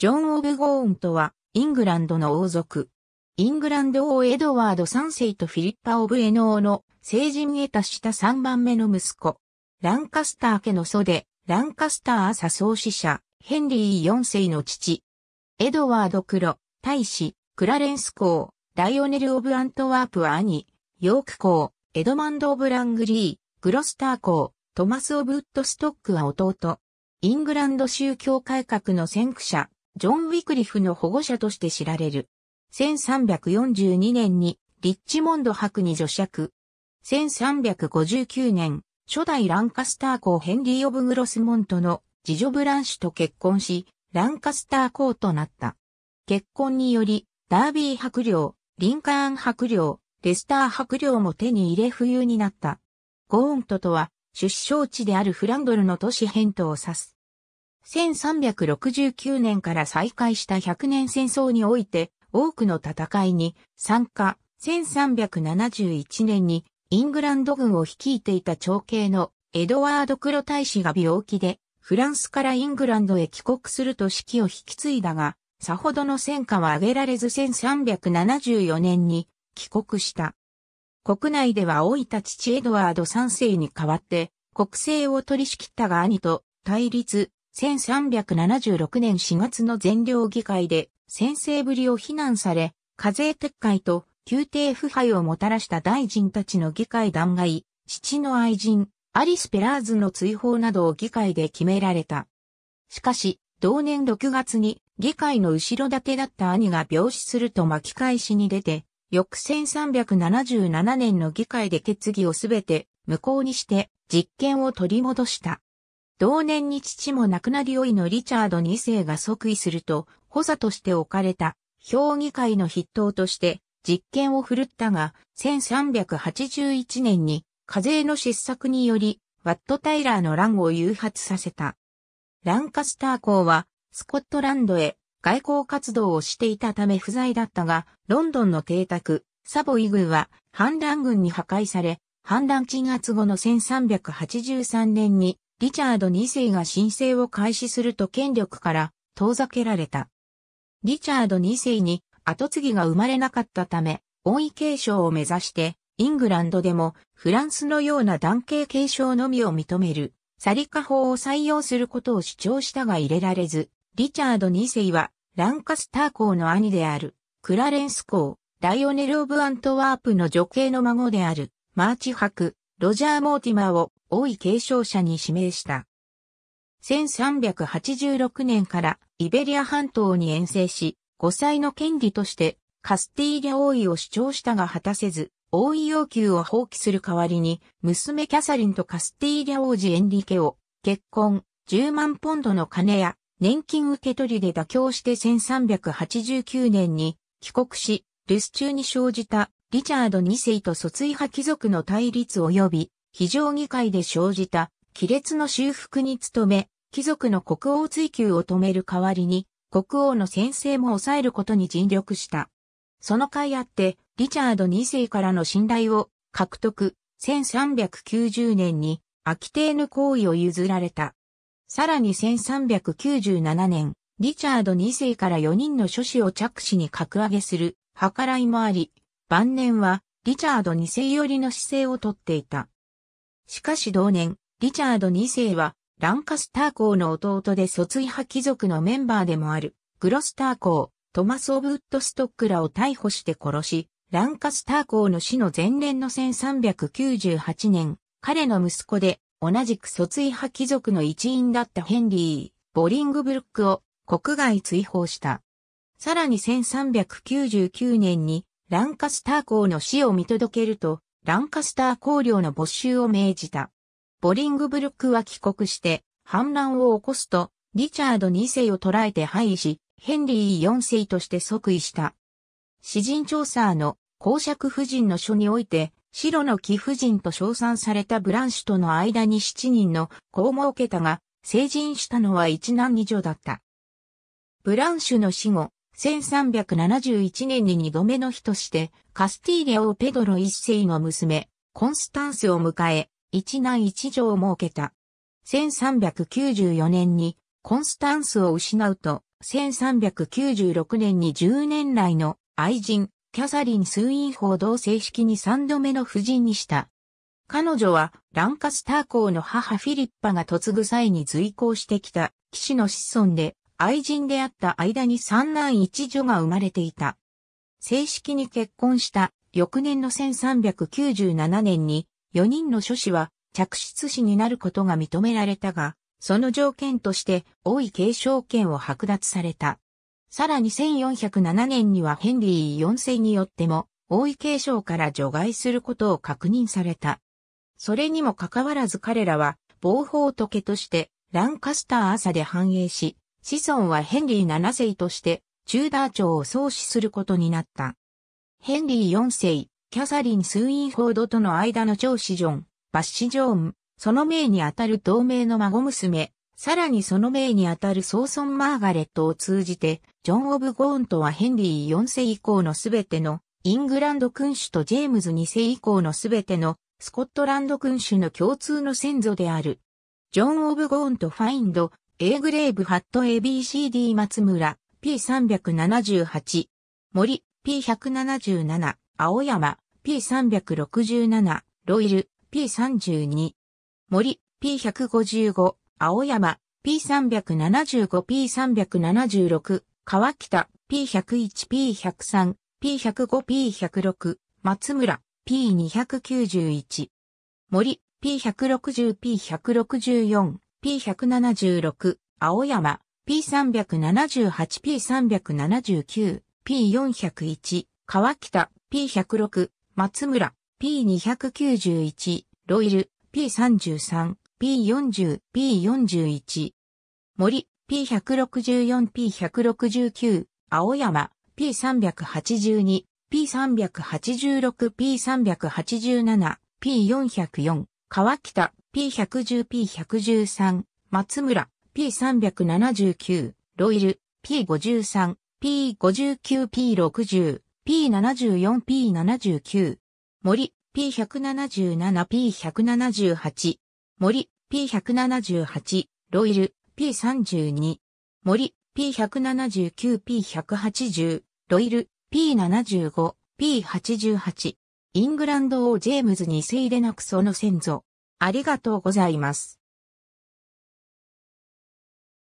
ジョン・オブゴーンとは、イングランドの王族。イングランド王エドワード3世とフィリッパ・オブ・エノーの成人へ達した3番目の息子。ランカスター家の祖で、ランカスター朝創始者、ヘンリー4世の父。エドワード・クロ、大使、クラレンス公、ライオネル・オブ・アントワープは兄、ヨーク公、エドマンド・オブ・ラングリー、グロスター公、トマス・オブ・ウッドストックは弟。イングランド宗教改革の先駆者、ジョン・ウィクリフの保護者として知られる。1342年にリッチモンド博に助爵。1359年、初代ランカスター公ヘンリー・オブ・グロスモントの次女ブランシュと結婚し、ランカスター公となった。結婚により、ダービー伯領、リンカーン伯領、レスター伯領も手に入れ冬になった。ゴーントとは、出生地であるフランドルの都市ヘントを指す。1369年から再開した100年戦争において多くの戦いに参加。1371年にイングランド軍を率いていた長兄のエドワード・クロ大使が病気でフランスからイングランドへ帰国すると指揮を引き継いだが、さほどの戦果は上げられず1374年に帰国した。国内では老いた父エドワード3世に代わって国政を取り仕切ったが兄と対立、1376年4月の全領議会で先制ぶりを非難され、課税撤回と宮廷腐敗をもたらした大臣たちの議会弾劾、父の愛人、アリス・ペラーズの追放などを議会で決められた。しかし、同年6月に議会の後ろ盾だった兄が病死すると巻き返しに出て、翌1377年の議会で決議をすべて無効にして実権を取り戻した。同年に父も亡くなり老いのリチャード2世が即位すると、補佐として置かれた、評議会の筆頭として、実験を振るったが、1381年に、課税の失策により、ワット・タイラーの乱を誘発させた。ランカスター公は、スコットランドへ外交活動をしていたため不在だったが、ロンドンの邸宅、サボイーは反乱軍に破壊され、反乱鎮圧後の1383年にリチャード2世が申請を開始すると権力から遠ざけられた。リチャード2世に後継ぎが生まれなかったため、王位継承を目指して、イングランドでもフランスのような男系継承のみを認める、サリカ法を採用することを主張したが入れられず、リチャード2世はランカスター公の兄である、クラレンス公、ライオネル・オブ・アントワープの女系の孫である、マーチ博、ロジャー・モーティマーを王位継承者に指名した。1386年からイベリア半島に遠征し、5歳の権利としてカスティーリャ王位を主張したが果たせず、王位要求を放棄する代わりに、娘キャサリンとカスティーリャ王子エンリケを結婚、10万ポンドの金や年金受け取りで妥協して1389年に帰国し、留守中に生じたリチャード2世と卒位派貴族の対立及び非常議会で生じた亀裂の修復に努め、貴族の国王追求を止める代わりに、国王の先生も抑えることに尽力した。その甲斐あって、リチャード2世からの信頼を獲得、1390年に、アキテーヌ行為を譲られた。さらに1397年、リチャード2世から4人の諸子を着手に格上げする計らいもあり、晩年はリチャード2世寄りの姿勢をとっていた。しかし同年、リチャード2世は、ランカスター公の弟で卒位派貴族のメンバーでもある、グロスター公、トマス・オブ・ウッドストックらを逮捕して殺し、ランカスター公の死の前年の1398年、彼の息子で、同じく卒位派貴族の一員だったヘンリー、ボリングブルックを国外追放した。さらに1399年に、ランカスター公の死を見届けると、ランカスター公領の没収を命じた。ボリングブルックは帰国して、反乱を起こすと、リチャード2世を捕らえて廃位し、ヘンリー4世として即位した。詩人調査の公爵夫人の書において、白の貴婦人と称賛されたブランシュとの間に7人の子を設けたが、成人したのは一男二女だった。ブランシュの死後、1371年に二度目の日として、カスティーリャ王ペドロ一世の娘、コンスタンスを迎え、一男一女を設けた。1394年にコンスタンスを失うと、1396年に10年来の愛人、キャサリン・スーィン報道正式に3度目の夫人にした。彼女は、ランカスター公の母フィリッパが嫁ぐ際に随行してきた、騎士の子孫で、愛人であった間に三男一女が生まれていた。正式に結婚した翌年の1397年に4人の諸子は嫡出子になることが認められたが、その条件として王位継承権を剥奪された。さらに1407年にはヘンリー4世によっても王位継承から除外することを確認された。それにもかかわらず彼らは、暴法と家として、ランカスター朝で繁栄し、子孫はヘンリー7世として、チューダー朝を創始することになった。ヘンリー4世、キャサリン・スウィンフォードとの間の長子ジョン、バッシジョーン、その命にあたる同盟の孫娘、さらにその命にあたるソーソン・マーガレットを通じて、ジョン・オブ・ゴーンとはヘンリー4世以降のすべてのイングランド君主とジェームズ2世以降のすべてのスコットランド君主の共通の先祖である。ジョン・オブ・ゴーンとファインド、A グレーブハット ABCD 松村 P378 森 P177 青山 P367 ロイル P32 森 P155 青山 P375P376 川北 P101P103 P105P106 松村 P291 森 P160P164 P176、青山、P378、P379、P401、川北、P106、松村、P291、ロイル、P33、P40、P41、森、P164、P169、青山、P382、P386、P387、P404、川北、P110、P113、松村、P379、ロイル、P53、P59、P60、P74、P79、森、P177、P178、森、P178、ロイル、P32、森、P179、P180、ロイル、P75、P88、イングランド王ジェームズ2世でなくその先祖、ありがとうございます。